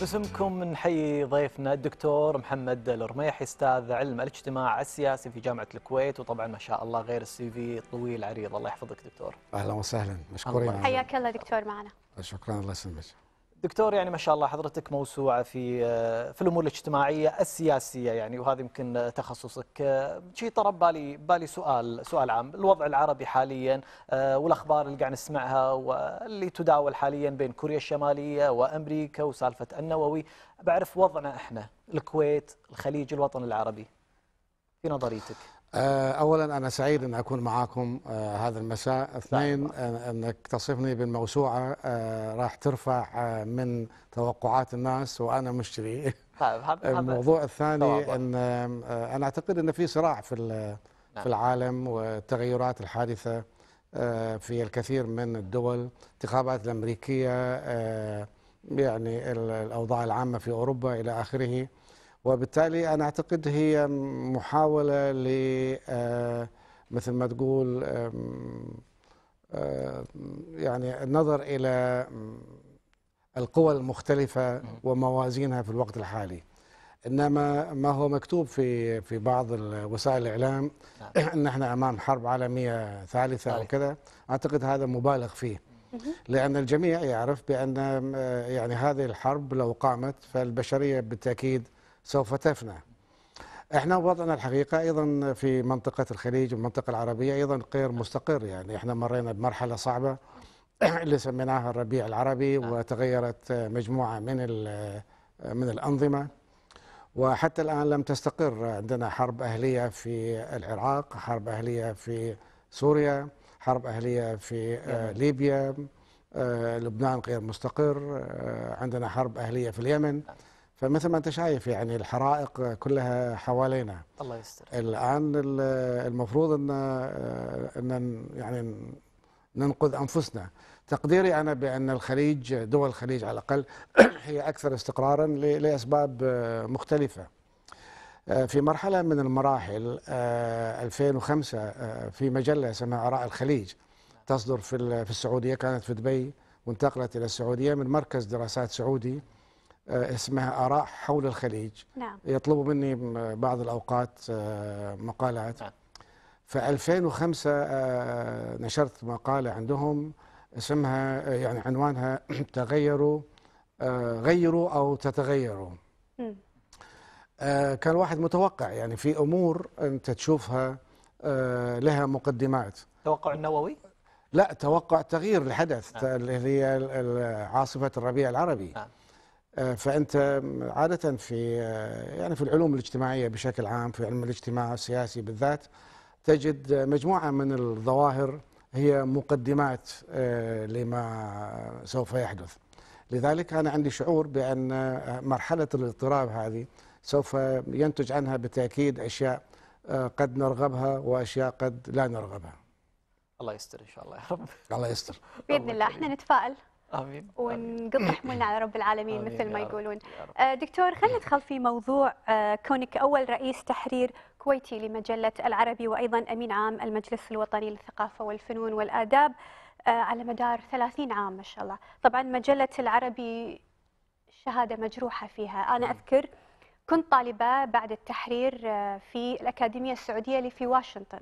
باسمكم نحيي ضيفنا الدكتور محمد الرميحي استاذ علم الاجتماع السياسي في جامعه الكويت وطبعا ما شاء الله غير السي في طويل عريض الله يحفظك دكتور اهلا وسهلا مشكورين حياك الله دكتور معنا شكرا الله يسلمك دكتور يعني ما شاء الله حضرتك موسوعه في آه، في الامور الاجتماعيه السياسيه يعني وهذا يمكن تخصصك آه، شيء طرب بالي بالي سؤال سؤال عام الوضع العربي حاليا آه، والاخبار اللي قاعد نسمعها واللي تداول حاليا بين كوريا الشماليه وامريكا وسالفه النووي بعرف وضعنا احنا الكويت الخليج الوطن العربي في نظريتك آه، اولا انا سعيد ان اكون معاكم آه، هذا المساء اثنين آه، انك تصفني بالموسوعه راح ترفع من توقعات الناس وانا مشتري طيب الموضوع الثاني ان انا اعتقد ان في صراع في في نعم. العالم والتغيرات الحادثه في الكثير من الدول الانتخابات الامريكيه يعني الاوضاع العامه في اوروبا الى اخره وبالتالي أنا أعتقد هي محاولة ل آه، مثل ما تقول يعني النظر إلى القوى المختلفة وموازينها في الوقت الحالي انما ما هو مكتوب في في بعض وسائل الاعلام ان نعم. احنا امام حرب عالميه ثالثه او كذا اعتقد هذا مبالغ فيه لان الجميع يعرف بان يعني هذه الحرب لو قامت فالبشريه بالتاكيد سوف تفنى احنا وضعنا الحقيقه ايضا في منطقه الخليج والمنطقه العربيه ايضا غير مستقر يعني احنا مرينا بمرحله صعبه اللي سميناها الربيع العربي آه. وتغيرت مجموعه من من الانظمه وحتى الان لم تستقر عندنا حرب اهليه في العراق حرب اهليه في سوريا حرب اهليه في آه، ليبيا آه، لبنان غير مستقر عندنا حرب اهليه في اليمن فمثل ما انت شايف يعني الحرائق كلها حوالينا الله يستر الان المفروض ان ان يعني ننقذ انفسنا تقديري انا بان الخليج دول الخليج على الاقل هي اكثر استقرارا لاسباب آه، مختلفه آه، في مرحله من المراحل 2005 آه، في مجله اسمها اراء الخليج تصدر في في السعوديه كانت في دبي وانتقلت الى السعوديه من مركز دراسات سعودي آه، اسمها آراء حول الخليج نعم. يطلبوا مني بعض الأوقات آه، مقالات نعم. ف 2005 آه، نشرت مقالة عندهم اسمها يعني عنوانها تغيروا غيروا أو تتغيروا م. كان واحد متوقع يعني في أمور أنت تشوفها لها مقدمات توقع النووي؟ لا توقع تغيير الحدث نعم. اللي هي عاصفة الربيع العربي نعم. آه، فانت عاده في آه، يعني في العلوم الاجتماعيه بشكل عام في علم الاجتماع السياسي بالذات تجد مجموعه من الظواهر هي مقدمات آه، لما سوف يحدث لذلك انا عندي شعور بان مرحله الاضطراب هذه سوف ينتج عنها بالتاكيد اشياء قد نرغبها واشياء قد لا نرغبها الله يستر ان شاء الله يا رب الله يستر باذن الله احنا نتفائل امين ونقض حمولنا على رب العالمين مثل ما يقولون آه، دكتور خلينا ندخل في موضوع آه، كونك اول رئيس تحرير كويتي لمجله العربي وايضا امين عام المجلس الوطني للثقافه والفنون والاداب آه، على مدار 30 عام ما شاء الله طبعا مجله العربي شهاده مجروحه فيها انا نعم. اذكر كنت طالبه بعد التحرير في الاكاديميه السعوديه اللي في واشنطن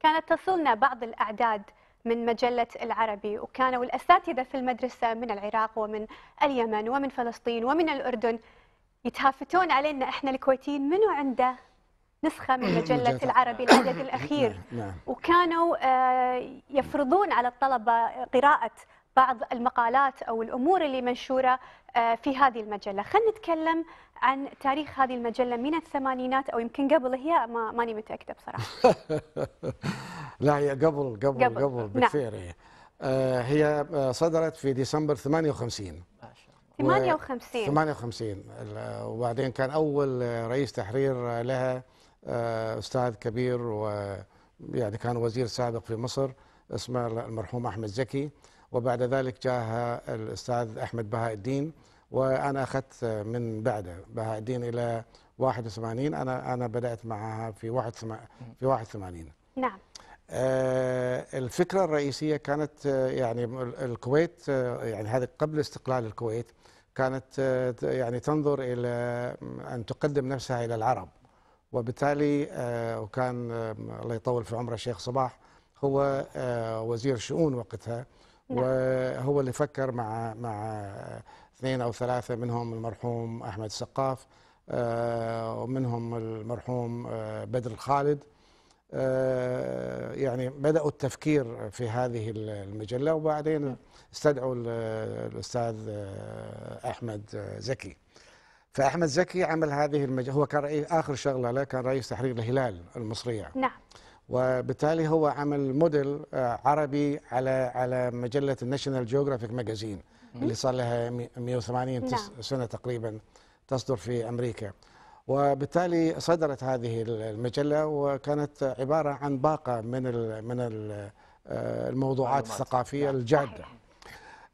كانت تصلنا بعض الاعداد من مجلة العربي وكانوا الأساتذة في المدرسة من العراق ومن اليمن ومن فلسطين ومن الأردن يتهافتون علينا إحنا الكويتيين منو عنده نسخة من مجلة العربي العدد الأخير نعم. وكانوا آه، يفرضون على الطلبة قراءة بعض المقالات أو الأمور اللي منشورة آه، في هذه المجلة خلينا نتكلم عن تاريخ هذه المجلة من الثمانينات أو يمكن قبل هي ما ماني متأكدة بصراحة لا هي قبل قبل قبل, قبل بالكثير نعم. إيه. آه، هي آه، صدرت في ديسمبر 58 58 58 وبعدين كان اول رئيس تحرير لها استاذ كبير و يعني كان وزير سابق في مصر اسمه المرحوم احمد زكي وبعد ذلك جاء الأستاذ أحمد بهاء الدين وأنا أخذت من بعده بهاء الدين إلى 81 أنا أنا بدأت معها في واحد في 81 نعم آه، الفكرة الرئيسية كانت آه، يعني الكويت آه، يعني هذا قبل استقلال الكويت كانت يعني تنظر إلى أن تقدم نفسها إلى العرب وبالتالي وكان الله يطول في عمره الشيخ صباح هو وزير شؤون وقتها نعم. وهو اللي فكر مع مع اثنين او ثلاثه منهم المرحوم احمد السقاف آه، ومنهم المرحوم آه، بدر الخالد آه، يعني بدأوا التفكير في هذه المجلة وبعدين نعم. استدعوا الأستاذ أحمد زكي فأحمد زكي عمل هذه المجلة هو كان آخر شغلة له كان رئيس تحرير الهلال المصرية نعم وبالتالي هو عمل موديل آه، عربي على على مجله الناشونال جيوغرافيك ماجازين اللي صار لها 180 نعم. سنه تقريبا تصدر في امريكا وبالتالي صدرت هذه المجله وكانت عباره عن باقه من من آه، الموضوعات الثقافيه نعم. الجاده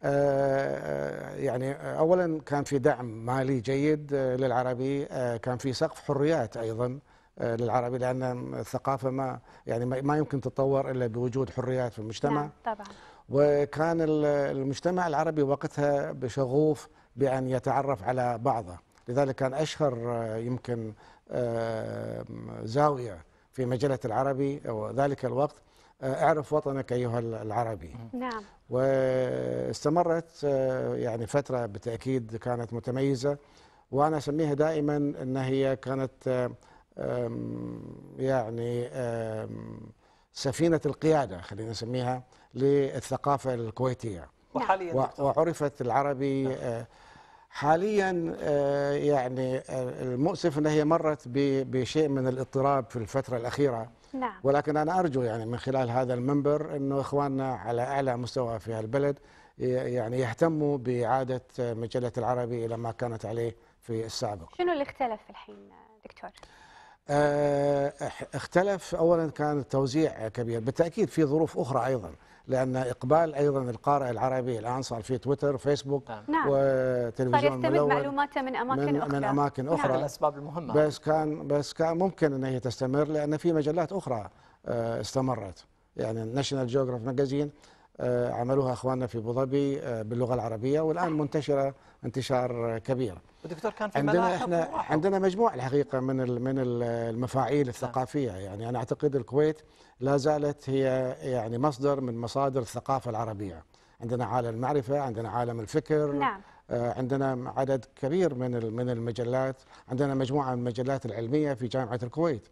آه، يعني اولا كان في دعم مالي جيد للعربي كان في سقف حريات ايضا آه، للعربي لان الثقافه ما يعني ما يمكن تتطور الا بوجود حريات في المجتمع نعم طبعا وكان المجتمع العربي وقتها بشغوف بان يتعرف على بعضه لذلك كان اشهر آه، يمكن آه، زاويه في مجله العربي ذلك الوقت اعرف وطنك ايها العربي نعم واستمرت يعني فتره بالتاكيد كانت متميزه وانا اسميها دائما ان هي كانت يعني سفينة القيادة خلينا نسميها للثقافة الكويتية نعم. وحاليا وعرفت العربي نعم. أه، حاليا أه، يعني أه، المؤسف أنها هي مرت بشيء من الاضطراب في الفترة الأخيرة نعم. ولكن أنا أرجو يعني من خلال هذا المنبر أنه إخواننا على أعلى مستوى في البلد يعني يهتموا بإعادة مجلة العربي إلى ما كانت عليه في السابق شنو اللي اختلف الحين دكتور؟ آه، اختلف اولا كان التوزيع كبير بالتاكيد في ظروف اخرى ايضا لان اقبال ايضا القارئ العربي الان صار في تويتر فيسبوك نعم. نعم. وتلفزيون صار يستمد معلوماته من اماكن من اخرى من اماكن نعم. اخرى نعم. الاسباب المهمه بس كان بس كان ممكن ان هي تستمر لان في مجلات اخرى آه، استمرت يعني ناشونال جيوغراف ماجازين عملوها اخواننا في ابو ظبي آه، باللغه العربيه والان منتشره انتشار كبير ودكتور كان في عندنا احنا واحد. عندنا مجموعه الحقيقه من من المفاعيل الثقافيه يعني انا اعتقد الكويت لا زالت هي يعني مصدر من مصادر الثقافه العربيه عندنا عالم المعرفه عندنا عالم الفكر نعم. آه، عندنا عدد كبير من من المجلات عندنا مجموعه من المجلات العلميه في جامعه الكويت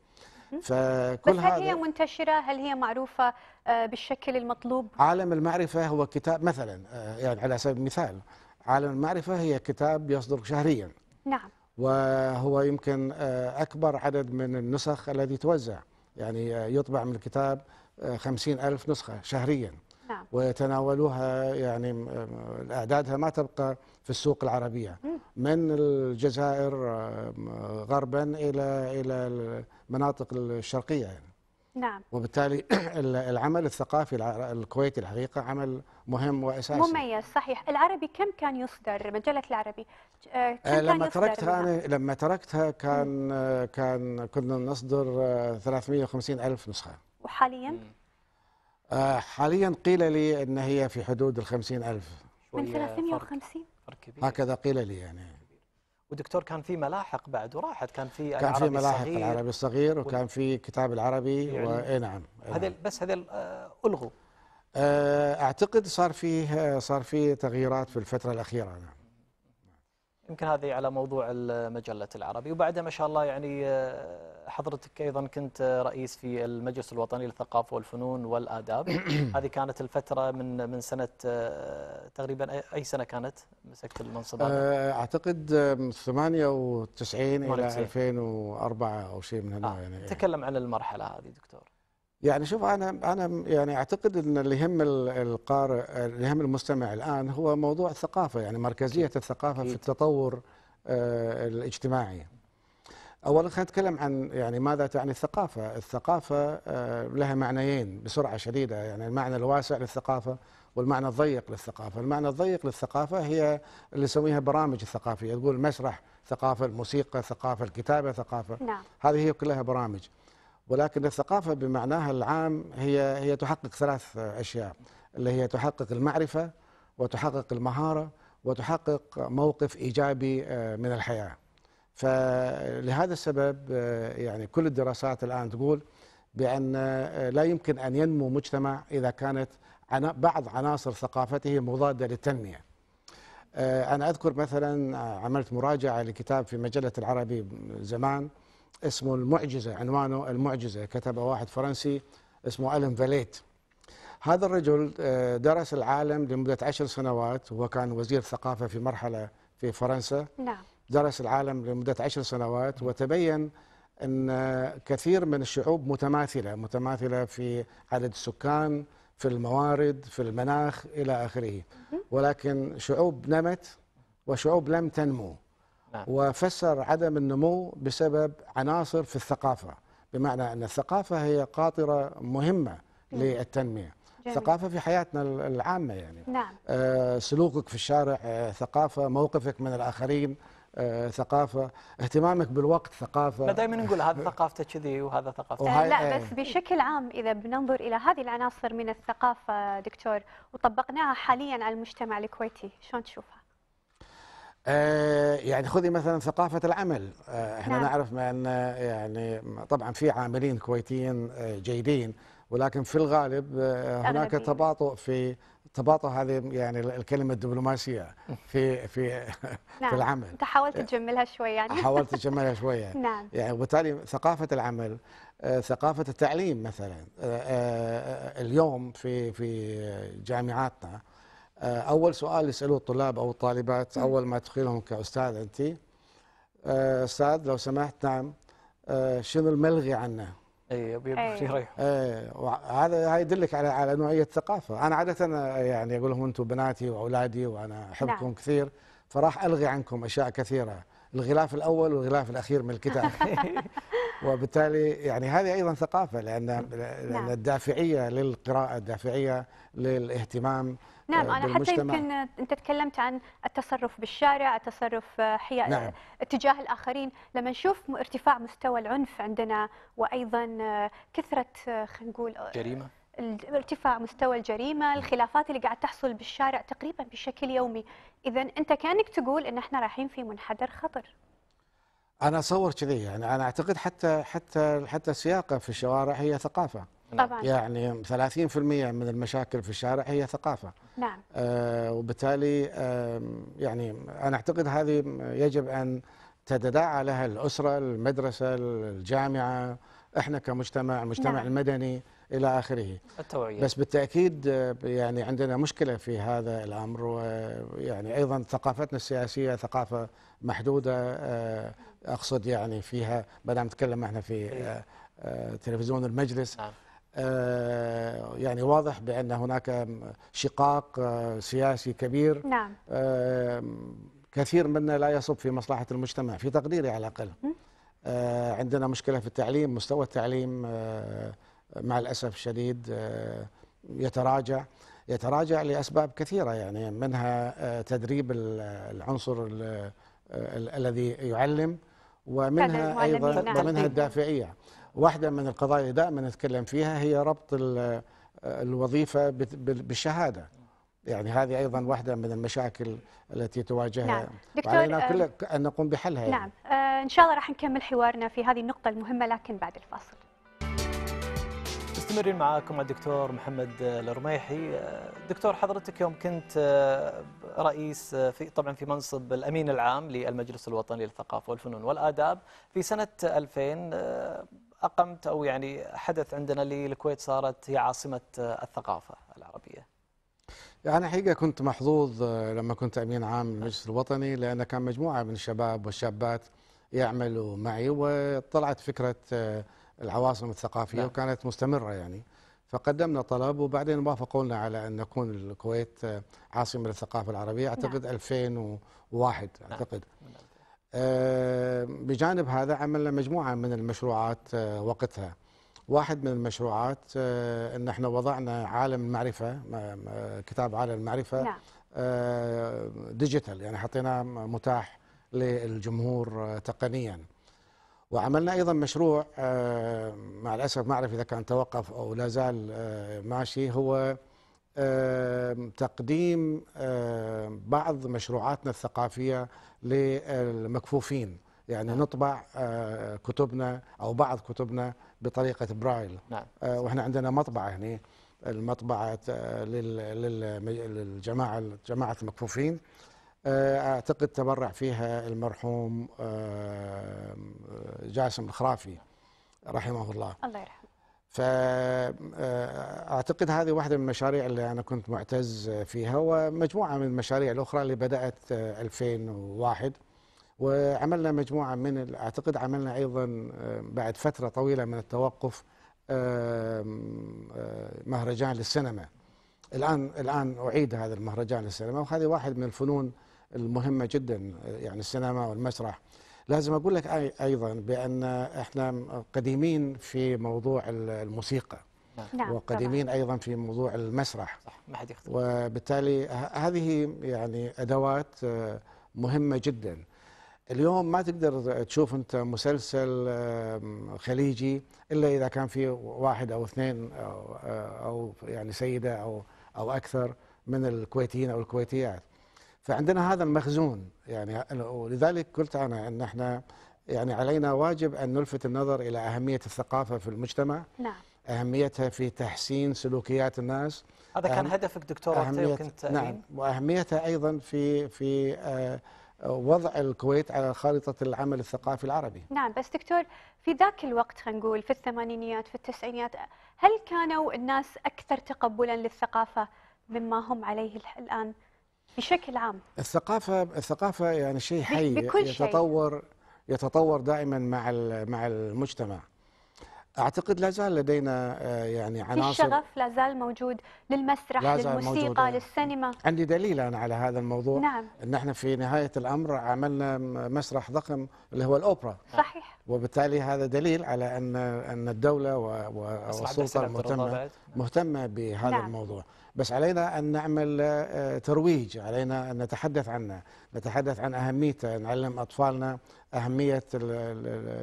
فكل بس هل هذا هي منتشرة؟ هل هي معروفة آه، بالشكل المطلوب؟ عالم المعرفة هو كتاب مثلا آه، يعني على سبيل المثال عالم المعرفة هي كتاب يصدر شهريا نعم وهو يمكن آه، أكبر عدد من النسخ الذي توزع يعني آه، يطبع من الكتاب آه، خمسين ألف نسخة شهريا نعم. ويتناولوها يعني أعدادها ما تبقى في السوق العربية من الجزائر غربا إلى إلى المناطق الشرقية يعني. نعم وبالتالي العمل الثقافي الكويتي الحقيقه عمل مهم واساسي مميز صحيح العربي كم كان يصدر مجله العربي آه، كم آه، لما يصدر تركتها انا لما تركتها كان كان كنا نصدر 350 آه، الف نسخه وحاليا حاليا قيل لي ان هي في حدود ال 50 الف من 350 هكذا قيل لي يعني ودكتور كان في ملاحق بعد وراحت كان في كان في ملاحق العربي الصغير وكان في كتاب العربي يعني واي نعم إيه هذا نعم. بس هذا آه، الغوا آه، اعتقد صار فيه آه، صار فيه تغييرات في الفتره الاخيره نعم يمكن هذه على موضوع المجلة العربي وبعدها ما شاء الله يعني آه، حضرتك أيضا كنت آه، رئيس في المجلس الوطني للثقافة والفنون والآداب هذه كانت الفترة من من سنة آه، تقريبا أي سنة كانت مسكت المنصب أعتقد من 98 إلى 2004 أو شيء من هالنوع آه. يعني تكلم عن المرحلة هذه دكتور يعني شوف انا انا يعني اعتقد ان اللي يهم القارئ اللي يهم المستمع الان هو موضوع الثقافه يعني مركزيه الثقافه في التطور آه، الاجتماعي. اولا خلينا نتكلم عن يعني ماذا تعني الثقافه؟ الثقافه آه، لها معنيين بسرعه شديده يعني المعنى الواسع للثقافه والمعنى الضيق للثقافه، المعنى الضيق للثقافه هي اللي نسميها برامج الثقافيه، تقول مسرح ثقافه، الموسيقى ثقافه، الكتابه ثقافه. نعم. هذه هي كلها برامج. ولكن الثقافة بمعناها العام هي هي تحقق ثلاث أشياء اللي هي تحقق المعرفة وتحقق المهارة وتحقق موقف إيجابي آه، من الحياة فلهذا السبب آه، يعني كل الدراسات الآن تقول بأن آه، لا يمكن أن ينمو مجتمع إذا كانت بعض عناصر ثقافته مضادة للتنمية أنا أذكر مثلا عملت مراجعة لكتاب في مجلة العربي زمان اسمه المعجزة عنوانه المعجزة كتبه واحد فرنسي اسمه ألم فاليت هذا الرجل آه، درس العالم لمدة عشر سنوات وكان كان وزير ثقافة في مرحلة في فرنسا نعم درس العالم لمدة عشر سنوات وتبين أن كثير من الشعوب متماثلة متماثلة في عدد السكان في الموارد في المناخ إلى آخره ولكن شعوب نمت وشعوب لم تنمو نعم. وفسر عدم النمو بسبب عناصر في الثقافة بمعنى أن الثقافة هي قاطرة مهمة للتنمية ثقافة في حياتنا العامة يعني نعم. آه، سلوكك في الشارع آه، ثقافة موقفك من الآخرين آه، ثقافه اهتمامك بالوقت ثقافه لا دائما نقول هذا ثقافته كذي وهذا ثقافته آه لا إيه. بس بشكل عام اذا بننظر الى هذه العناصر من الثقافه دكتور وطبقناها حاليا على المجتمع الكويتي شلون تشوفها آه، يعني خذي مثلا ثقافة العمل آه، احنا نعم. نعرف بأن آه، يعني طبعا في عاملين كويتيين جيدين ولكن في الغالب هناك تباطؤ في تباطؤ هذه يعني الكلمة الدبلوماسية في في نعم. في العمل انت حاولت تجملها شوي يعني حاولت تجملها شوية نعم يعني وبالتالي ثقافة العمل ثقافة التعليم مثلا اليوم في في جامعاتنا آه، اول سؤال يسالوه الطلاب او الطالبات اول ما تدخلهم كاستاذ انت آه، استاذ لو سمحت نعم آه، شنو الملغي عنه؟ اي إيه، ابيض هذا هاي يدلك على على نوعيه الثقافه، انا عاده يعني اقول لهم انتم بناتي واولادي وانا احبكم نعم. كثير فراح الغي عنكم اشياء كثيره الغلاف الاول والغلاف الاخير من الكتاب وبالتالي يعني هذه ايضا ثقافه لان نعم. لان الدافعيه للقراءه الدافعيه للاهتمام آه، نعم انا حتى يمكن انت تكلمت عن التصرف بالشارع التصرف آه، حياء آه، نعم. اتجاه الاخرين لما نشوف ارتفاع مستوى العنف عندنا وايضا كثره خلينا نقول جريمه ارتفاع مستوى الجريمه، الخلافات اللي قاعد تحصل بالشارع تقريبا بشكل يومي، اذا انت كانك تقول ان احنا رايحين في منحدر خطر. انا اصور كذي يعني انا اعتقد حتى حتى حتى السياقه في الشوارع هي ثقافه. طبعا يعني 30% من المشاكل في الشارع هي ثقافه. نعم. آه وبالتالي آه يعني انا اعتقد هذه يجب ان تتداعى لها الاسره، المدرسه، الجامعه، احنا كمجتمع، المجتمع نعم. المدني. إلى آخره التوعية بس بالتأكيد آه، يعني عندنا مشكلة في هذا الأمر ويعني أيضا ثقافتنا السياسية ثقافة محدودة آه، أقصد يعني فيها بدنا نتكلم احنا في إيه. آه، تلفزيون المجلس نعم. يعني واضح بأن هناك شقاق سياسي كبير نعم. كثير منا لا يصب في مصلحة المجتمع في تقديري على الأقل عندنا مشكلة في التعليم مستوى التعليم مع الاسف الشديد آه، يتراجع يتراجع لاسباب كثيره يعني منها آه، تدريب العنصر آه، الذي يعلم ومنها ايضا نعم. ومنها الدافعيه واحده من القضايا دائما نتكلم فيها هي ربط الوظيفه بالشهاده يعني هذه ايضا واحده من المشاكل التي تواجهها نعم. دكتور علينا كل ان نقوم بحلها يعني. نعم يعني. ان شاء الله راح نكمل حوارنا في هذه النقطه المهمه لكن بعد الفاصل مستمرين معاكم الدكتور محمد الرميحي دكتور حضرتك يوم كنت آه، رئيس آه، في طبعا في منصب الامين العام للمجلس الوطني للثقافه والفنون والاداب في سنه 2000 آه، اقمت او يعني حدث عندنا للكويت صارت هي عاصمه الثقافه العربيه يعني حقيقة كنت محظوظ لما كنت أمين عام للمجلس الوطني لأن كان مجموعة من الشباب والشابات يعملوا معي وطلعت فكرة العواصم الثقافيه نعم. وكانت مستمره يعني فقدمنا طلب وبعدين وافقوا لنا على ان نكون الكويت آه، عاصمه للثقافه العربيه نعم. اعتقد نعم. 2001 اعتقد نعم. أه بجانب هذا عملنا مجموعه من المشروعات أه وقتها واحد من المشروعات أه ان احنا وضعنا عالم المعرفه كتاب عالم المعرفه نعم. آه، ديجيتال يعني حطيناه متاح للجمهور آه، تقنيا وعملنا ايضا مشروع آه، مع الاسف ما اعرف اذا كان توقف او لا زال آه، ماشي هو آه، تقديم بعض مشروعاتنا الثقافيه للمكفوفين يعني نعم. نطبع كتبنا او بعض كتبنا بطريقه برايل نعم. واحنا عندنا مطبعه هنا المطبعه للجماعه جماعه المكفوفين آه، اعتقد تبرع فيها المرحوم آه، آه، جاسم الخرافي رحمه الله الله يرحمه فاعتقد هذه واحده من المشاريع اللي انا كنت معتز فيها ومجموعه من المشاريع الاخرى اللي بدات 2001 وعملنا مجموعه من اعتقد عملنا ايضا بعد فتره طويله من التوقف مهرجان للسينما الان الان اعيد هذا المهرجان للسينما وهذه واحد من الفنون المهمه جدا يعني السينما والمسرح لازم اقول لك ايضا بان احنا قديمين في موضوع الموسيقى نعم. نعم، وقديمين طبعا. ايضا في موضوع المسرح صح ما حد يختلف وبالتالي هذه يعني ادوات آه، مهمه جدا اليوم ما تقدر تشوف انت مسلسل خليجي الا اذا كان في واحد او اثنين او, آه، أو يعني سيده او او اكثر من الكويتيين او الكويتيات فعندنا هذا المخزون يعني ولذلك قلت انا ان احنا يعني علينا واجب ان نلفت النظر الى اهميه الثقافه في المجتمع نعم اهميتها في تحسين سلوكيات الناس هذا كان هدفك دكتور أهمية كنت نعم واهميتها ايضا في في آه، وضع الكويت على خارطة العمل الثقافي العربي نعم بس دكتور في ذاك الوقت خلينا نقول في الثمانينيات في التسعينيات هل كانوا الناس أكثر تقبلا للثقافة مما هم عليه الآن بشكل عام الثقافة الثقافة يعني شيء حي بكل يتطور شيء. يتطور دائما مع مع المجتمع اعتقد لا زال لدينا آه، يعني عناصر الشغف لا زال موجود للمسرح للموسيقى موجودة. للسينما عندي دليل انا على هذا الموضوع نعم ان احنا في نهايه الامر عملنا مسرح ضخم اللي هو الاوبرا صحيح وبالتالي هذا دليل على ان ان الدوله والسلطه مهتمه مهتمه بهذا نعم. الموضوع بس علينا أن نعمل آه، ترويج علينا أن نتحدث عنه نتحدث عن أهميته نعلم أطفالنا أهمية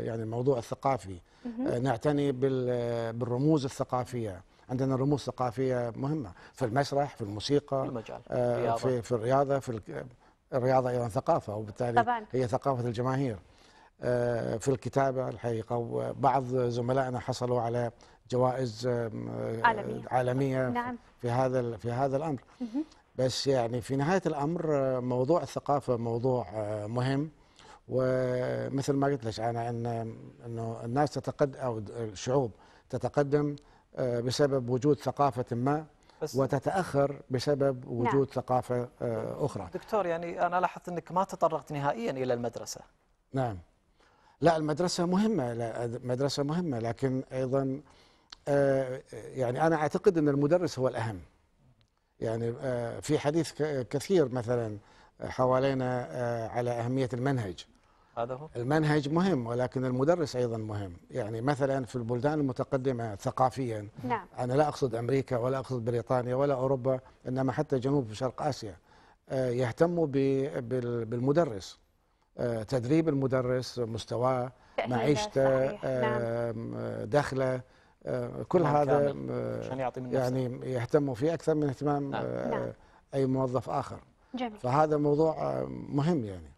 يعني الموضوع الثقافي آه، نعتني آه، بالرموز الثقافية عندنا رموز ثقافية مهمة في المسرح في الموسيقى المجال. الرياضة. في, في الرياضة في الرياضة أيضا ثقافة وبالتالي هي ثقافة الجماهير في الكتابة الحقيقة وبعض زملائنا حصلوا على جوائز آه، عالمية, عالمية نعم. في هذا في هذا الامر بس يعني في نهايه الامر آه، موضوع الثقافه موضوع آه، مهم ومثل ما قلت لك انا ان انه الناس تتقدم او الشعوب تتقدم بسبب وجود ثقافه ما بس وتتاخر بسبب نعم. وجود نعم. ثقافه اخرى دكتور يعني انا لاحظت انك ما تطرقت نهائيا الى المدرسه نعم لا المدرسه مهمه لا المدرسه مهمه لكن ايضا آه، يعني انا اعتقد ان المدرس هو الاهم يعني آه، في حديث كثير مثلا حوالينا آه، على اهميه المنهج هذا هو المنهج مهم ولكن المدرس ايضا مهم يعني مثلا في البلدان المتقدمه ثقافيا نعم. انا لا اقصد امريكا ولا اقصد بريطانيا ولا اوروبا انما حتى جنوب شرق اسيا يهتموا بالمدرس تدريب المدرس مستواه معيشته نعم. دخله آه، كل هذا آه، يعني يهتموا فيه اكثر من اهتمام نعم. آه، نعم. اي موظف اخر جميل. فهذا موضوع مهم يعني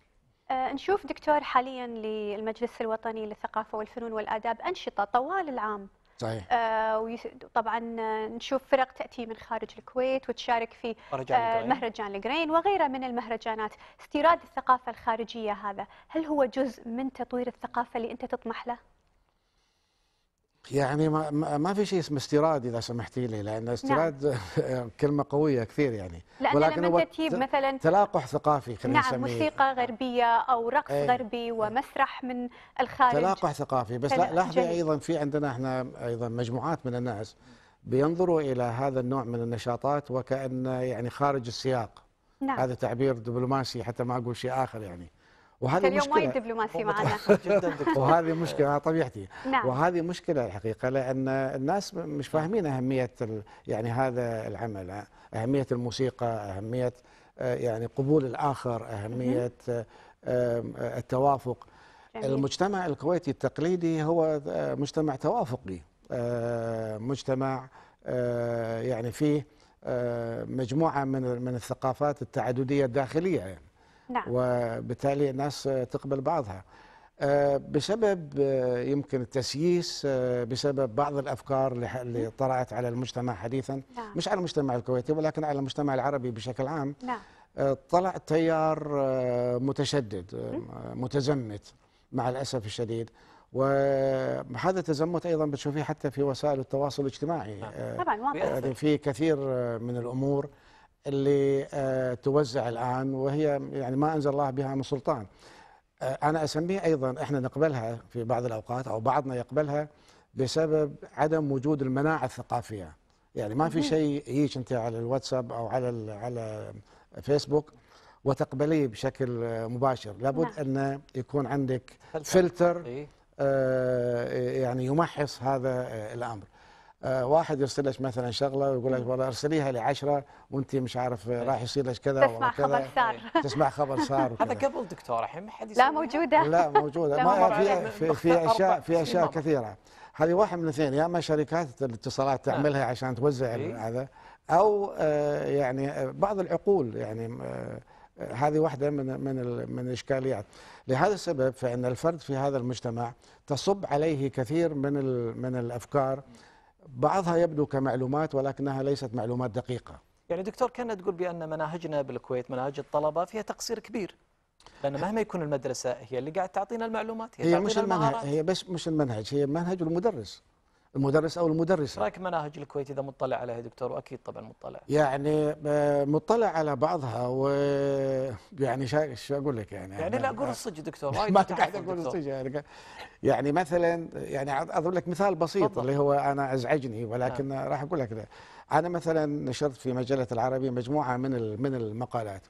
نشوف دكتور حاليا للمجلس الوطني للثقافه والفنون والاداب انشطه طوال العام صحيح آه وطبعا نشوف فرق تاتي من خارج الكويت وتشارك في آه مهرجان الجرين وغيره من المهرجانات استيراد الثقافه الخارجيه هذا هل هو جزء من تطوير الثقافه اللي انت تطمح له يعني ما, ما في شيء اسمه استيراد اذا سمحتي لي لان نعم. استيراد نعم. كلمه قويه كثير يعني لأن ولكن لما تتيب مثلا تلاقح ثقافي خلينا نعم نسميه موسيقى غربيه او رقص ايه غربي ومسرح من الخارج تلاقح ثقافي بس لاحظي ايضا في عندنا احنا ايضا مجموعات من الناس بينظروا الى هذا النوع من النشاطات وكان يعني خارج السياق نعم. هذا تعبير دبلوماسي حتى ما اقول شيء اخر يعني وهذه اليوم مشكلة وايد دبلوماسي معنا وهذه مشكلة على طبيعتي نعم. وهذه مشكلة الحقيقة لأن الناس مش فاهمين أهمية يعني هذا العمل أهمية الموسيقى أهمية آه، يعني قبول الآخر أهمية آه، التوافق جميل. المجتمع الكويتي التقليدي هو آه، مجتمع توافقي مجتمع يعني فيه مجموعة من من الثقافات التعددية الداخلية يعني نعم. وبالتالي الناس تقبل بعضها آه، بسبب آه، يمكن التسييس آه، بسبب بعض الافكار اللي طرات على المجتمع حديثا نعم. مش على المجتمع الكويتي ولكن على المجتمع العربي بشكل عام نعم. طلع تيار متشدد متزمت مع الاسف الشديد وهذا التزمت ايضا بتشوفيه حتى في وسائل التواصل الاجتماعي نعم. طبعا واضح يعني في كثير من الامور اللي آه، توزع الآن وهي يعني ما أنزل الله بها من سلطان آه، أنا أسميه أيضا إحنا نقبلها في بعض الأوقات أو بعضنا يقبلها بسبب عدم وجود المناعة الثقافية يعني ما في شيء يجيك أنت على الواتساب أو على على فيسبوك وتقبليه بشكل آه، مباشر لابد نعم. أن يكون عندك فلتر, فلتر. إيه؟ يعني يمحص هذا الأمر آه، واحد يرسل لك مثلا شغله ويقول لك والله ارسليها لعشرة وانت مش عارف إيه. راح يصير لك كذا ولا كذا إيه. تسمع خبر صار تسمع خبر صار هذا قبل دكتور الحين ما حد لا موجوده لا موجوده ما في في, في اشياء في اشياء كثيره هذه واحد من الاثنين يا اما شركات الاتصالات آه. تعملها عشان توزع إيه. هذا او آه، يعني بعض العقول يعني هذه واحده من من من الاشكاليات لهذا السبب فان الفرد في هذا المجتمع تصب عليه كثير من من الافكار بعضها يبدو كمعلومات ولكنها ليست معلومات دقيقة يعني دكتور كانت تقول بأن مناهجنا بالكويت مناهج الطلبة فيها تقصير كبير لأن مهما يكون المدرسة هي اللي قاعد تعطينا المعلومات هي, هي مش المنهج هي بس مش المنهج هي منهج المدرس المدرس أو المدرسة رأيك مناهج الكويت إذا مطلع عليها دكتور وأكيد طبعا مطلع يعني مطلع على بعضها ويعني شا... شو أقول لك يعني يعني لا أقول الصج دكتور ما قاعد أقول الصج يعني, يعني مثلا يعني أضرب لك مثال بسيط طبعا. اللي هو أنا أزعجني ولكن نعم. راح أقول لك ده. أنا مثلا نشرت في مجلة العربي مجموعة من من المقالات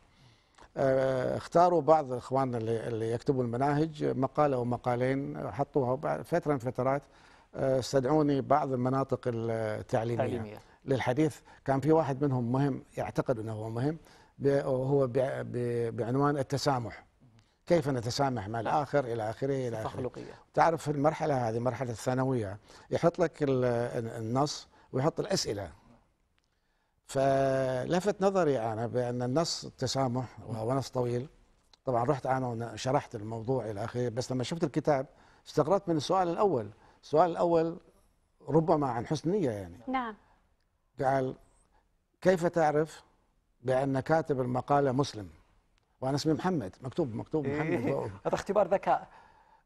آه، اختاروا بعض اخواننا اللي, اللي يكتبوا المناهج مقاله ومقالين حطوها فتره من فترات استدعوني بعض المناطق التعليميه تعليمية. للحديث كان في واحد منهم مهم يعتقد انه هو مهم وهو بعنوان التسامح كيف نتسامح مع الاخر الى اخره الى اخره تخلقيه تعرف في المرحله هذه مرحله الثانويه يحط لك النص ويحط الاسئله فلفت نظري انا بان النص التسامح وهو نص طويل طبعا رحت انا وشرحت الموضوع الى اخره بس لما شفت الكتاب استغربت من السؤال الاول السؤال الأول ربما عن حسن نية يعني نعم قال كيف تعرف بأن كاتب المقالة مسلم وأنا اسمي محمد مكتوب مكتوب إيه. محمد هذا اختبار ذكاء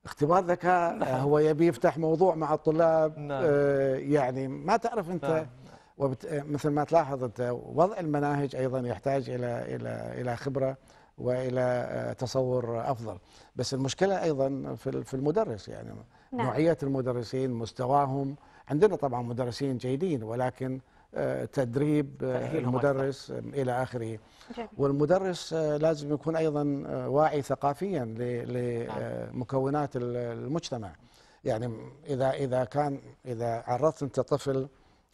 اختبار ذكاء نعم. هو يبي يفتح موضوع مع الطلاب نعم. آه، يعني ما تعرف أنت نعم. مثل ما تلاحظ أنت وضع المناهج أيضا يحتاج إلى إلى إلى خبرة والى آه، تصور افضل بس المشكله ايضا في المدرس يعني نعم. نوعية المدرسين مستواهم عندنا طبعا مدرسين جيدين ولكن آه، تدريب آه، المدرس إلى آخره والمدرس آه، لازم يكون أيضا واعي ثقافيا لمكونات نعم. المجتمع يعني إذا إذا كان إذا عرضت أنت طفل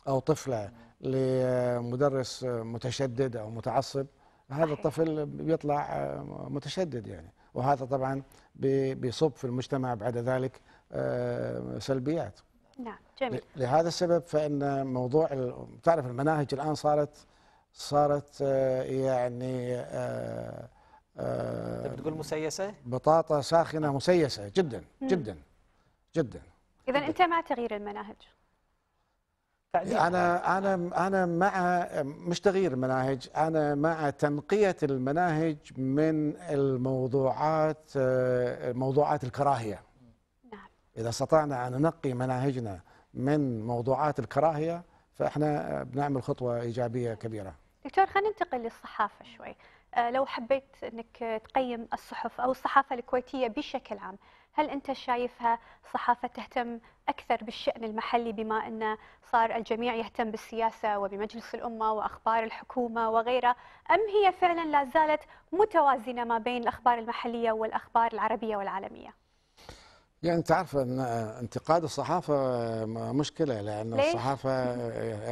أو طفلة لمدرس متشدد أو متعصب هذا الطفل بيطلع متشدد يعني وهذا طبعا بيصب في المجتمع بعد ذلك آه، سلبيات نعم جميل لهذا السبب فان موضوع تعرف المناهج الان صارت صارت آه، يعني آه، بتقول مسيسه؟ بطاطا ساخنه مسيسه جدا جدا جدا اذا انت مع تغيير المناهج؟ انا انا انا مع مش تغيير المناهج، انا مع تنقيه المناهج من الموضوعات موضوعات الكراهيه. إذا استطعنا أن ننقي مناهجنا من موضوعات الكراهية فإحنا بنعمل خطوة إيجابية كبيرة دكتور خلينا ننتقل للصحافة شوي آه، لو حبيت أنك تقيم الصحف أو الصحافة الكويتية بشكل عام هل أنت شايفها صحافة تهتم أكثر بالشأن المحلي بما أنه صار الجميع يهتم بالسياسة وبمجلس الأمة وأخبار الحكومة وغيرها أم هي فعلا لا زالت متوازنة ما بين الأخبار المحلية والأخبار العربية والعالمية؟ يعني انت ان انتقاد الصحافه مشكله لان الصحافه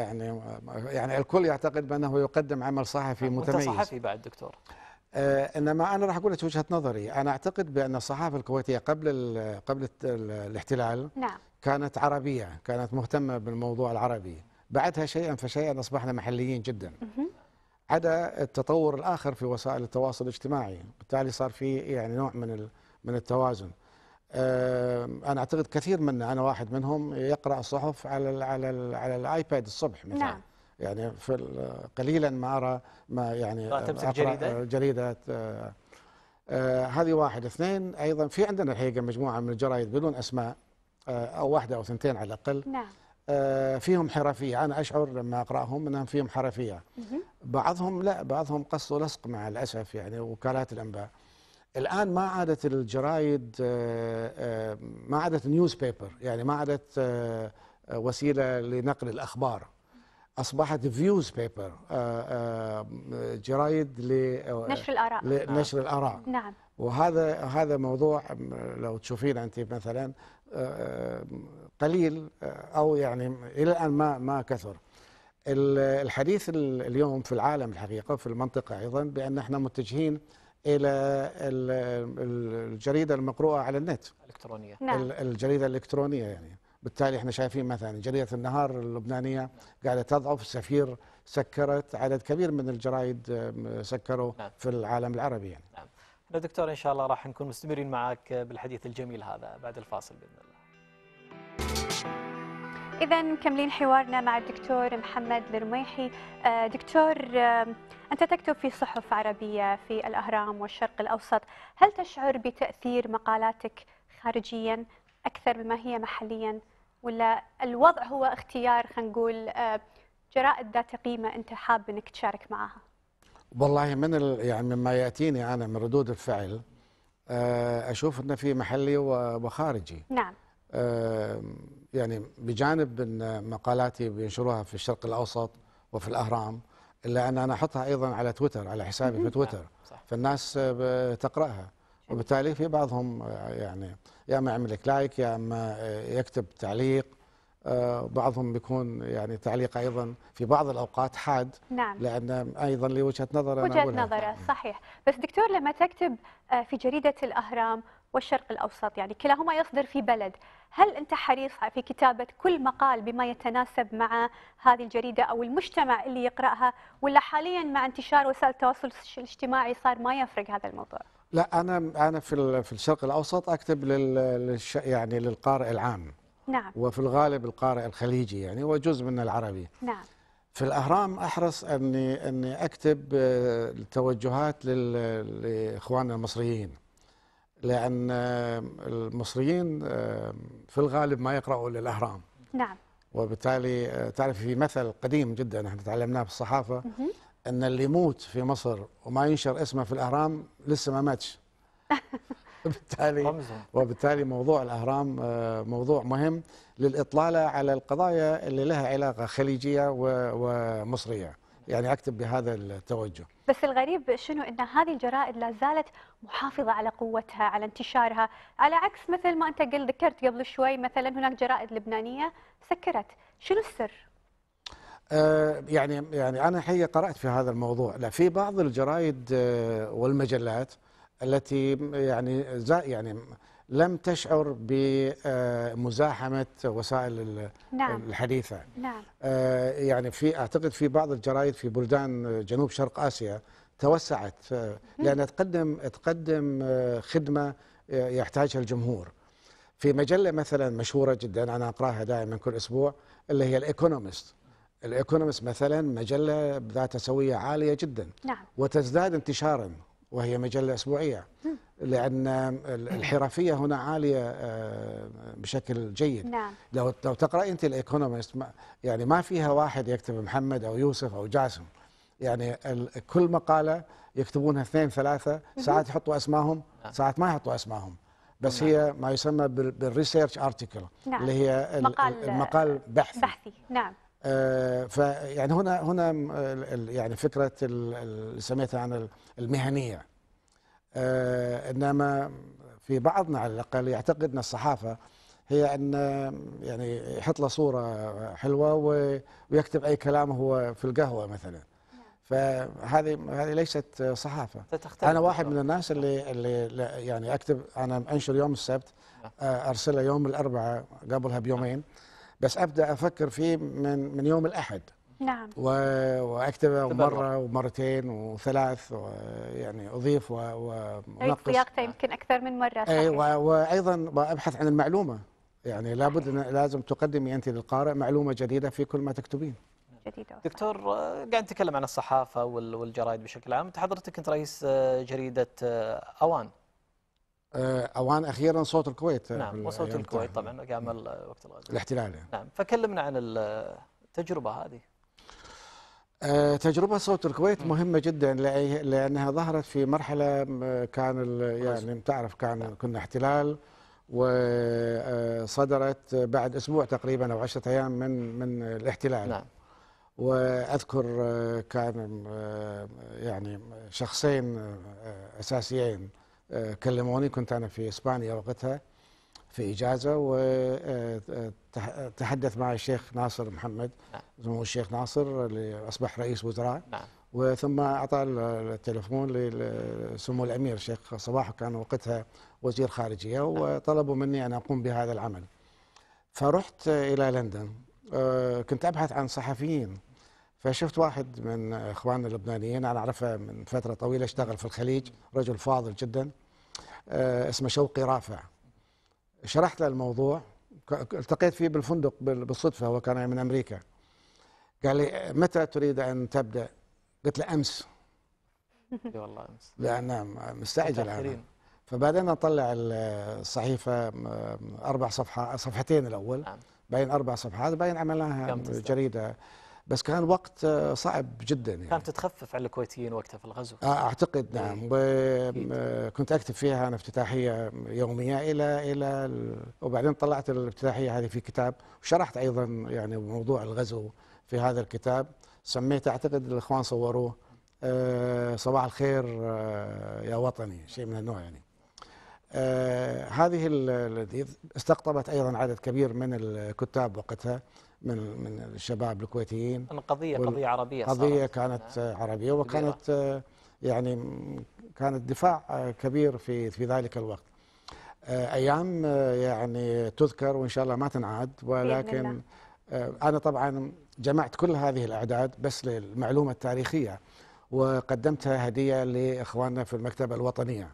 يعني يعني الكل يعتقد بانه يقدم عمل صحفي متميز صحفي بعد دكتور آه انما انا راح اقول لك وجهه نظري انا اعتقد بان الصحافه الكويتيه قبل قبل الاحتلال نعم. كانت عربيه كانت مهتمه بالموضوع العربي بعدها شيئا فشيئا اصبحنا محليين جدا عدا التطور الاخر في وسائل التواصل الاجتماعي بالتالي صار في يعني نوع من من التوازن انا اعتقد كثير منا انا واحد منهم يقرا الصحف على الـ على الـ على الايباد الصبح مثلا نعم. يعني في قليلا ما ارى ما يعني تمسك جريده جريدات آه، آه، هذه واحد اثنين ايضا في عندنا الحقيقه مجموعه من الجرايد بدون اسماء آه، او واحده او ثنتين على الاقل نعم فيهم حرفيه انا اشعر لما اقراهم انهم فيهم حرفيه بعضهم لا بعضهم قصوا لصق مع الاسف يعني وكالات الانباء الان ما عادت الجرايد آه، آه، ما عادت نيوز بيبر يعني ما عادت آه، وسيله لنقل الاخبار اصبحت فيوز بيبر جرايد لنشر الاراء لنشر الاراء نعم وهذا هذا موضوع لو تشوفين انت مثلا قليل او يعني الى الان ما ما كثر الحديث اليوم في العالم الحقيقه في المنطقه ايضا بان احنا متجهين الى الجريده المقروءه على النت الالكترونيه نعم. الجريده الالكترونيه يعني بالتالي احنا شايفين مثلا جريده النهار اللبنانيه نعم. قاعده تضعف سفير سكرت عدد كبير من الجرايد سكروا نعم. في العالم العربي يعني نعم. احنا نعم. دكتور ان شاء الله راح نكون مستمرين معك بالحديث الجميل هذا بعد الفاصل باذن الله إذا مكملين حوارنا مع الدكتور محمد الرميحي آه، دكتور آه، أنت تكتب في صحف عربية في الأهرام والشرق الأوسط هل تشعر بتأثير مقالاتك خارجيا أكثر مما هي محليا ولا الوضع هو اختيار خلينا نقول آه، جرائد ذات قيمة أنت حاب أنك تشارك معها والله من يعني مما يأتيني أنا من ردود الفعل أشوف أن في محلي وخارجي نعم يعني بجانب ان مقالاتي بينشروها في الشرق الاوسط وفي الاهرام الا ان انا احطها ايضا على تويتر على حسابي في تويتر صح. فالناس تقراها وبالتالي في بعضهم يعني يا اما يعمل لك لايك يا اما يكتب تعليق آه، بعضهم بيكون يعني تعليق ايضا في بعض الاوقات حاد نعم لان ايضا لوجهه نظر وجهه نظره نعم. صحيح بس دكتور لما تكتب آه، في جريده الاهرام والشرق الأوسط يعني كلاهما يصدر في بلد هل أنت حريص في كتابة كل مقال بما يتناسب مع هذه الجريدة أو المجتمع اللي يقرأها ولا حاليا مع انتشار وسائل التواصل الاجتماعي صار ما يفرق هذا الموضوع لا أنا أنا في في الشرق الأوسط أكتب لل يعني للقارئ العام نعم وفي الغالب القارئ الخليجي يعني وجزء من العربي نعم في الاهرام احرص اني اني اكتب آه، توجهات لاخواننا المصريين لأن المصريين في الغالب ما يقرأوا للأهرام نعم وبالتالي آه، تعرف في مثل قديم جدا احنا تعلمناه في الصحافة أن اللي يموت في مصر وما ينشر اسمه في الأهرام لسه ما ماتش وبالتالي وبالتالي موضوع الاهرام آه، موضوع مهم للاطلاله على القضايا اللي لها علاقه خليجيه ومصريه. يعني اكتب بهذا التوجه بس الغريب شنو ان هذه الجرائد لا زالت محافظه على قوتها على انتشارها على عكس مثل ما انت قلت ذكرت قبل شوي مثلا هناك جرائد لبنانيه سكرت شنو السر أه، يعني يعني انا حقيقه قرات في هذا الموضوع لا في بعض الجرائد أه، والمجلات التي يعني زا يعني لم تشعر بمزاحمة وسائل نعم. الحديثة نعم. آه، يعني في أعتقد في بعض الجرائد في بلدان جنوب شرق آسيا توسعت آه، لأن تقدم, تقدم آه، خدمة يحتاجها الجمهور في مجلة مثلا مشهورة جدا أنا أقرأها دائما كل أسبوع اللي هي الإيكونومست الإيكونومست مثلا مجلة ذات سوية عالية جدا نعم. وتزداد انتشارا وهي مجلة أسبوعية لأن الحرفية هنا عالية آه، بشكل جيد نعم. لو لو تقرأ أنت الإيكونومست يعني ما فيها واحد يكتب محمد أو يوسف أو جاسم يعني كل مقالة يكتبونها اثنين ثلاثة ساعات يحطوا أسمائهم آه. ساعات ما يحطوا أسمائهم بس نعم. هي ما يسمى بالريسيرش ارتكل نعم. اللي هي المقال بحثي, بحثي. نعم آه، فيعني هنا هنا يعني فكره اللي سميتها عن المهنيه آه، انما في بعضنا على الاقل يعتقد ان الصحافه هي ان يعني يحط له صوره حلوه ويكتب اي كلام هو في القهوه مثلا نعم. فهذه هذه ليست صحافه انا واحد من الناس اللي اللي يعني اكتب انا انشر يوم السبت نعم. آه، ارسله يوم الاربعاء قبلها بيومين نعم. بس ابدا افكر فيه من من يوم الاحد نعم و... واكتبه مره ومرتين وثلاث ويعني اضيف و... وانقص صياغته يمكن اكثر من مره إيه، صحيح. اي و... وايضا ابحث عن المعلومه يعني لابد أن لازم تقدمي انت للقارئ معلومه جديده في كل ما تكتبين جديده دكتور قاعد نتكلم عن الصحافه والجرايد بشكل عام انت حضرتك كنت رئيس آه، جريده آه، اوان آه، اوان اخيرا صوت الكويت آه، نعم وصوت الكويت طبعا قام وقت الغزو الاحتلال نعم فكلمنا عن التجربه هذه آه، تجربة صوت الكويت مهمة جدا لأنها ظهرت في مرحلة كان يعني تعرف كان نعم. كنا احتلال وصدرت بعد أسبوع تقريبا أو عشرة أيام من من الاحتلال نعم. وأذكر كان يعني شخصين أساسيين كلموني كنت أنا في إسبانيا وقتها في إجازة وتحدث مع الشيخ ناصر محمد سمو نعم. الشيخ ناصر اللي أصبح رئيس وزراء نعم. وثم أعطى التليفون لسمو الأمير الشيخ صباح كان وقتها وزير خارجية نعم. وطلبوا مني أن أقوم بهذا العمل فرحت إلى لندن آه، كنت أبحث عن صحفيين فشفت واحد من اخواننا اللبنانيين انا اعرفه من فتره طويله اشتغل في الخليج رجل فاضل جدا آه، اسمه شوقي رافع شرحت له الموضوع التقيت فيه بالفندق بالصدفه هو كان من امريكا قال لي متى تريد ان تبدا؟ قلت له امس اي والله امس لان نعم، مستعجل انا فبعدين اطلع الصحيفه اربع صفحه صفحتين الاول نعم. بين اربع صفحات بعدين عملناها جريده بس كان وقت آه، صعب جدا يعني كانت تخفف على الكويتيين وقتها في الغزو آه، اعتقد إيه، نعم آه، كنت اكتب فيها انا افتتاحيه يوميه الى الى وبعدين طلعت الافتتاحيه هذه في كتاب وشرحت ايضا يعني موضوع الغزو في هذا الكتاب سميته اعتقد الاخوان صوروه صباح الخير يا وطني شيء من النوع يعني هذه استقطبت ايضا عدد كبير من الكتاب وقتها من من الشباب الكويتيين قضيه قضيه عربيه قضيه كانت نعم. عربيه وكانت آه، يعني كانت دفاع آه، كبير في في ذلك الوقت آه، ايام يعني تذكر وان شاء الله ما تنعاد ولكن انا طبعا جمعت كل هذه الاعداد بس للمعلومه التاريخيه وقدمتها هديه لاخواننا في المكتبه الوطنيه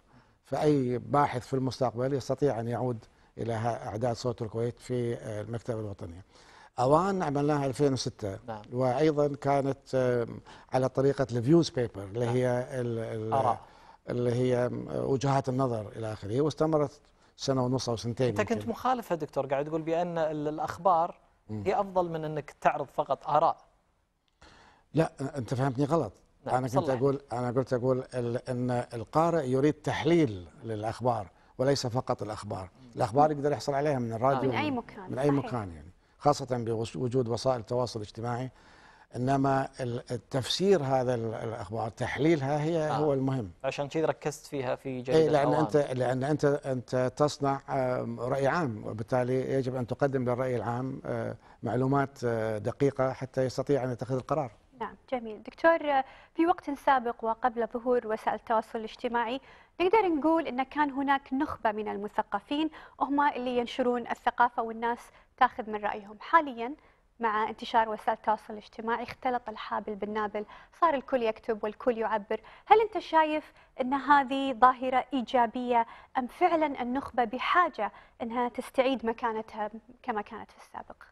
فاي باحث في المستقبل يستطيع ان يعود الى اعداد صوت الكويت في المكتبه الوطنيه اوان عملناها 2006 نعم. وايضا كانت على طريقه الفيوز بيبر اللي نعم. هي الاراء اللي هي وجهات النظر الى اخره واستمرت سنه ونص او سنتين انت كنت مخالف يا دكتور قاعد تقول بان الاخبار هي افضل من انك تعرض فقط اراء لا انت فهمتني غلط نعم. انا كنت اقول انا قلت اقول ان القارئ يريد تحليل للاخبار وليس فقط الاخبار الاخبار يقدر يحصل عليها من الراديو من اي مكان من اي صحيح. مكان يعني خاصة بوجود وسائل التواصل الاجتماعي انما التفسير هذا الاخبار تحليلها هي آه. هو المهم عشان كذا ركزت فيها في إيه، جريده إيه لان انت لان انت انت تصنع راي عام وبالتالي يجب ان تقدم للراي العام آه، معلومات آه، دقيقه حتى يستطيع ان يتخذ القرار نعم جميل دكتور في وقت سابق وقبل ظهور وسائل التواصل الاجتماعي نقدر نقول أن كان هناك نخبة من المثقفين هم اللي ينشرون الثقافة والناس تاخذ من رأيهم حاليا مع انتشار وسائل التواصل الاجتماعي اختلط الحابل بالنابل صار الكل يكتب والكل يعبر هل أنت شايف أن هذه ظاهرة إيجابية أم فعلا النخبة بحاجة أنها تستعيد مكانتها كما كانت في السابق؟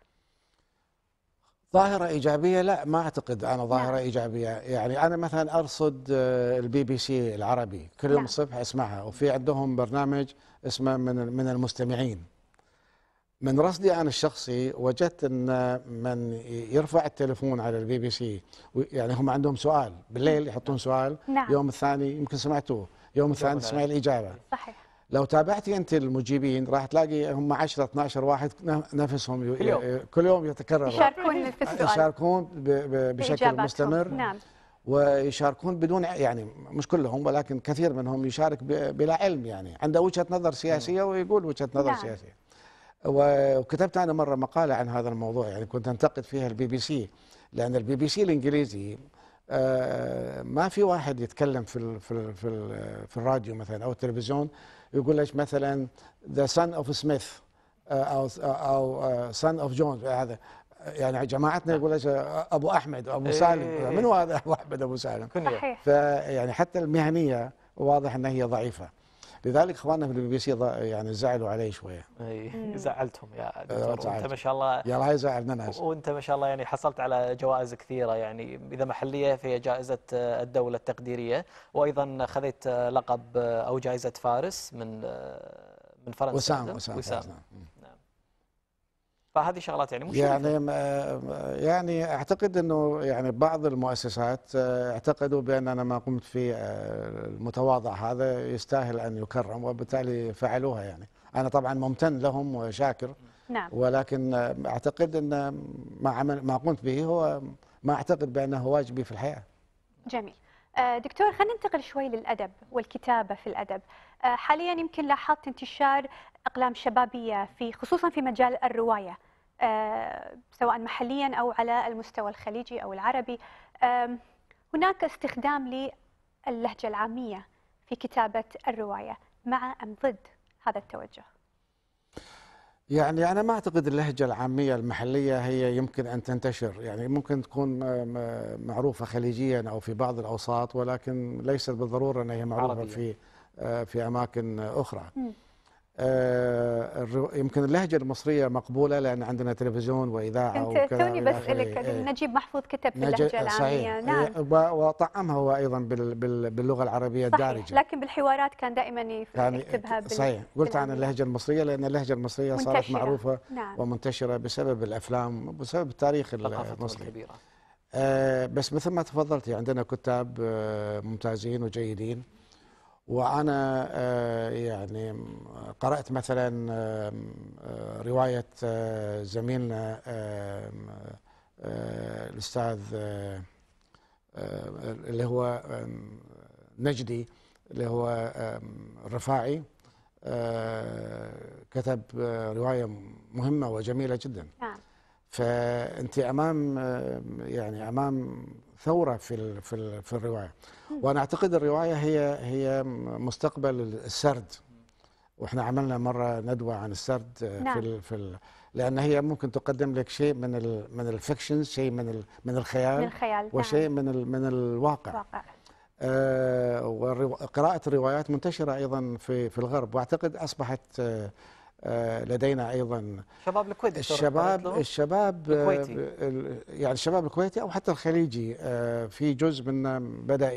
ظاهرة إيجابية لا ما أعتقد أنا نعم. ظاهرة نعم. إيجابية يعني أنا مثلا أرصد آه، البي بي سي العربي كل يوم نعم. الصبح أسمعها وفي عندهم برنامج اسمه من من المستمعين من رصدي أنا الشخصي وجدت أن من يرفع التلفون على البي بي سي يعني هم عندهم سؤال بالليل يحطون سؤال نعم. يوم الثاني يمكن سمعتوه يوم الثاني تسمع الإجابة صحيح لو تابعتي انت المجيبين راح تلاقي هم 10 12 واحد نفسهم كل يوم, كل يوم يتكرروا يشاركون في السؤال يشاركون بشكل مستمر نعم ويشاركون بدون يعني مش كلهم ولكن كثير منهم يشارك بلا علم يعني عنده وجهه نظر سياسيه نعم. ويقول وجهه نظر نعم. سياسيه وكتبت انا مره مقاله عن هذا الموضوع يعني كنت انتقد فيها البي بي سي لان البي بي سي الانجليزي آه، ما في واحد يتكلم في في في الراديو مثلا او التلفزيون يقول لك مثلا ذا سن اوف سميث او او سن اوف جونز هذا uh, يعني جماعتنا نعم. يقول لك uh, ابو احمد ابو إيه. سالم uh, من هو هذا ابو احمد ابو سالم؟ فيعني حتى المهنيه واضح انها هي ضعيفه لذلك اخواننا في البي بي سي يعني زعلوا علي شويه اي زعلتهم يا آه، دكتور وانت ما شاء الله يا الله يزعلنا ناس وانت ما شاء الله يعني حصلت على جوائز كثيره يعني اذا محليه فهي جائزه آه، الدوله التقديريه وايضا خذيت آه، لقب او جائزه فارس من من فرنسا وسام وسام, وسام. فهذه شغلات يعني مش يعني يعني اعتقد انه يعني بعض المؤسسات آه، اعتقدوا بان انا ما قمت في آه، المتواضع هذا يستاهل ان يكرم وبالتالي فعلوها يعني انا طبعا ممتن لهم وشاكر نعم ولكن آه، اعتقد ان ما عمل ما قمت به هو ما اعتقد بانه واجبي في الحياه جميل دكتور خلينا ننتقل شوي للأدب والكتابة في الأدب حاليا يمكن لاحظت انتشار أقلام شبابية في خصوصا في مجال الرواية آه، سواء محليا أو على المستوى الخليجي أو العربي هناك استخدام للهجة العامية في كتابة الرواية مع أم ضد هذا التوجه؟ يعني أنا ما أعتقد اللهجة العامية المحلية هي يمكن أن تنتشر يعني ممكن تكون معروفة خليجيا أو في بعض الأوساط ولكن ليست بالضرورة أن هي معروفة عربية. في آه، في أماكن أخرى م. آه، يمكن اللهجه المصريه مقبوله لان عندنا تلفزيون واذاعه كنت توني بسالك إيه. نجيب محفوظ كتب في اللهجه آه، العاميه إيه، نعم وطعمها هو ايضا باللغه العربيه صحيح الدارجه لكن بالحوارات كان دائما يكتبها صحيح قلت عن اللهجه المصريه لان اللهجه المصريه منتشرة. صارت معروفه نعم. ومنتشره بسبب الافلام وبسبب التاريخ المصري كبيره آه، بس مثل ما تفضلتي عندنا كتاب ممتازين وجيدين وأنا آه، يعني قرأت مثلا آه، رواية آه، زميلنا الأستاذ اللي هو نجدي اللي هو الرفاعي كتب رواية مهمة وجميلة جدا نعم. فأنت أمام يعني أمام ثوره في في في الروايه وانا اعتقد الروايه هي هي مستقبل السرد واحنا عملنا مره ندوه عن السرد آه، نعم. في في لان هي ممكن تقدم لك شيء من الـ من الفيكشن شيء من من الخيال, من الخيال وشيء نعم. من من الواقع الواقع. آه وقراءه الروايات منتشره ايضا في في الغرب واعتقد اصبحت آه آه، لدينا ايضا شباب الكويت الشباب الشباب آه، الكويتي. يعني الشباب الكويتي او حتى الخليجي آه، في جزء منه بدا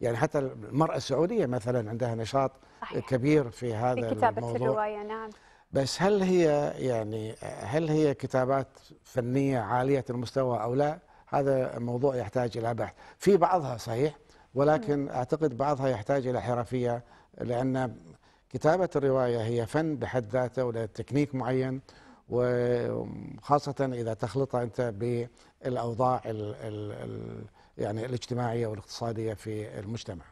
يعني حتى المراه السعوديه مثلا عندها نشاط صحيح. كبير في هذا في كتابه الموضوع. الروايه نعم بس هل هي يعني هل هي كتابات فنيه عاليه المستوى او لا؟ هذا موضوع يحتاج الى بحث، في بعضها صحيح ولكن م. اعتقد بعضها يحتاج الى حرفيه لان كتابة الرواية هي فن بحد ذاته وله تكنيك معين وخاصة إذا تخلط أنت بالأوضاع الـ الـ يعني الاجتماعية والاقتصادية في المجتمع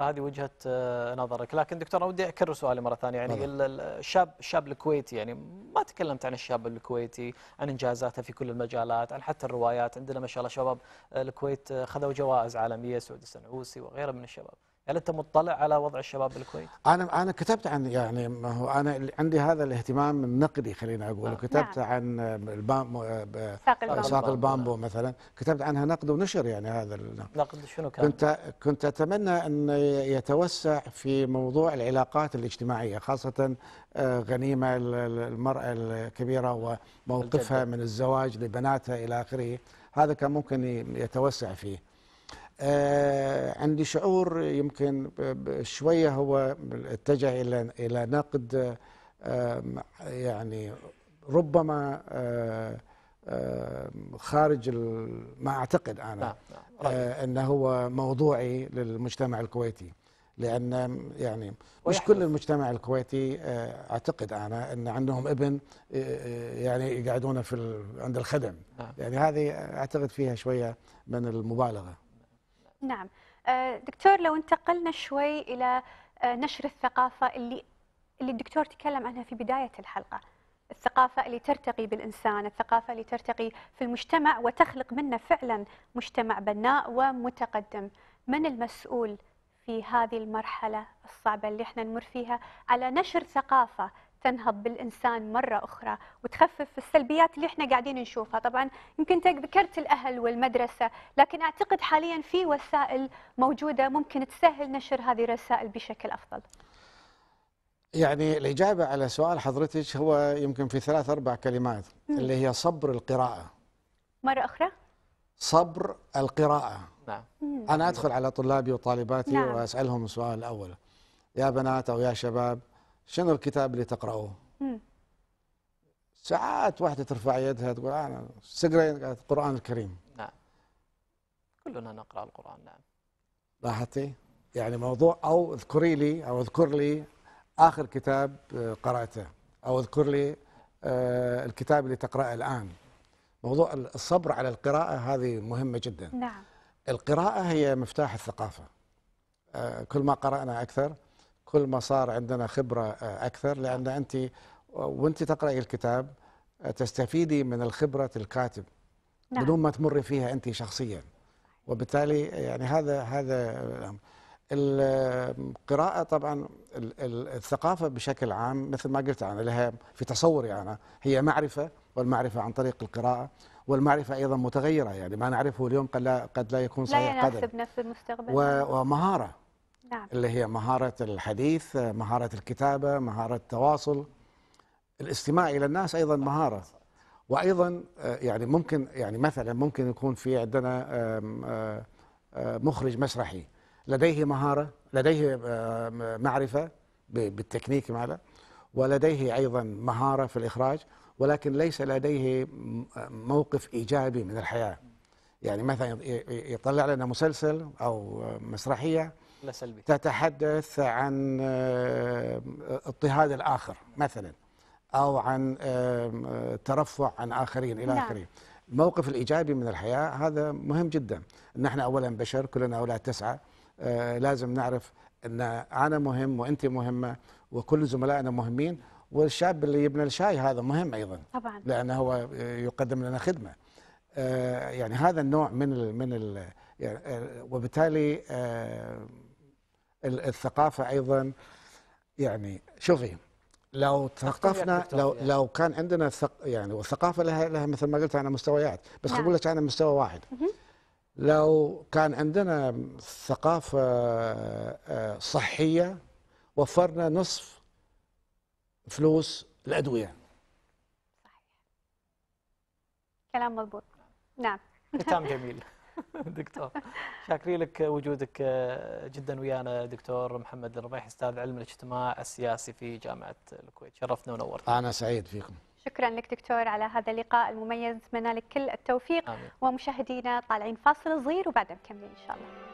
هذه وجهة آه، نظرك لكن دكتور أنا ودي أكرر سؤالي مرة ثانية يعني الشاب الشاب الكويتي يعني ما تكلمت عن الشاب الكويتي عن إنجازاته في كل المجالات عن حتى الروايات عندنا ما شاء الله شباب آه، الكويت آه، خذوا جوائز عالمية سعود السنعوسي وغيره من الشباب هل انت مطلع على وضع الشباب بالكويت؟ انا انا كتبت عن يعني ما هو انا عندي هذا الاهتمام النقدي خلينا اقول آه. نعم. كتبت نعم. عن البامبو آه، ساق البامبو, ساق البامبو مثلا كتبت عنها نقد ونشر يعني هذا النقد نعم. نقد شنو كان؟ كنت كنت اتمنى ان يتوسع في موضوع العلاقات الاجتماعيه خاصه آه، غنيمه المراه الكبيره وموقفها الجدد. من الزواج لبناتها الى اخره هذا كان ممكن يتوسع فيه. آه، عندي شعور يمكن شويه هو اتجه الى الى نقد يعني ربما خارج ما اعتقد انا نعم، نعم، طيب. آه، انه هو موضوعي للمجتمع الكويتي لان يعني مش كل المجتمع الكويتي آه، اعتقد انا ان عندهم ابن آه، يعني يقعدونه في عند الخدم نعم. يعني هذه اعتقد فيها شويه من المبالغه نعم آه، دكتور لو انتقلنا شوي الى آه، نشر الثقافه اللي اللي الدكتور تكلم عنها في بدايه الحلقه الثقافه اللي ترتقي بالانسان الثقافه اللي ترتقي في المجتمع وتخلق منه فعلا مجتمع بناء ومتقدم من المسؤول في هذه المرحله الصعبه اللي احنا نمر فيها على نشر ثقافه تنهض بالانسان مره اخرى وتخفف السلبيات اللي احنا قاعدين نشوفها، طبعا يمكن انت ذكرت الاهل والمدرسه، لكن اعتقد حاليا في وسائل موجوده ممكن تسهل نشر هذه الرسائل بشكل افضل. يعني الاجابه على سؤال حضرتك هو يمكن في ثلاث اربع كلمات مم. اللي هي صبر القراءه. مره اخرى؟ صبر القراءه. نعم. انا ادخل على طلابي وطالباتي نعم. واسالهم السؤال الاول. يا بنات او يا شباب شنو الكتاب اللي تقرأه؟ ساعات واحدة ترفع يدها تقول أنا تقرأ القرآن الكريم نعم كلنا نقرأ القرآن نعم لاحظتي؟ يعني موضوع أو اذكري لي أو اذكر لي آخر كتاب آه، قرأته أو اذكر لي آه، الكتاب اللي تقرأه الآن موضوع الصبر على القراءة هذه مهمة جدا نعم القراءة هي مفتاح الثقافة آه، كل ما قرأنا أكثر كل ما صار عندنا خبرة آه، أكثر لأن أنت وأنت تقرأي الكتاب آه، تستفيدي من الخبرة الكاتب نعم. بدون ما تمر فيها أنت شخصيا وبالتالي يعني هذا هذا آه، القراءة طبعا الثقافة بشكل عام مثل ما قلت أنا لها في تصوري أنا هي معرفة والمعرفة عن طريق القراءة والمعرفة أيضا متغيرة يعني ما نعرفه اليوم قد لا, قد لا يكون صحيح لا يناسب نفس المستقبل ومهارة نعم. اللي هي مهارة الحديث مهارة الكتابة مهارة التواصل الاستماع إلى الناس أيضا مهارة وأيضا آه، يعني ممكن يعني مثلا ممكن يكون في عندنا آه، آه، مخرج مسرحي لديه مهارة لديه معرفة بالتكنيك ماله ولديه أيضا مهارة في الإخراج ولكن ليس لديه موقف إيجابي من الحياة يعني مثلا يطلع لنا مسلسل أو مسرحية لا سلبي تتحدث عن آه، اضطهاد الآخر مثلا أو عن آه، ترفع عن آخرين إلى نعم. آخرين الموقف الإيجابي من الحياة هذا مهم جدا نحن أولا بشر كلنا أولاد تسعة آه، لازم نعرف أن أنا مهم وأنت مهمة وكل زملائنا مهمين والشاب اللي يبنى الشاي هذا مهم أيضا طبعا لأنه هو يقدم لنا خدمة يعني هذا النوع من من يعني وبالتالي الثقافه ايضا يعني شوفي لو ثقفنا لو يعني. لو كان عندنا ثق يعني والثقافه لها لها مثل ما قلت انا مستويات بس نعم. اقول لك انا مستوى واحد لو كان عندنا ثقافه آه، صحيه وفرنا نصف فلوس الادويه صحيح كلام مضبوط نعم كلام جميل دكتور شاكرين لك وجودك آه، جدا ويانا دكتور محمد الربيح استاذ علم الاجتماع السياسي في جامعه الكويت شرفنا ونورتنا انا سعيد فيكم شكرا لك دكتور على هذا اللقاء المميز نتمنى لك كل التوفيق آمين. ومشاهدينا طالعين فاصل صغير وبعدها مكملين ان شاء الله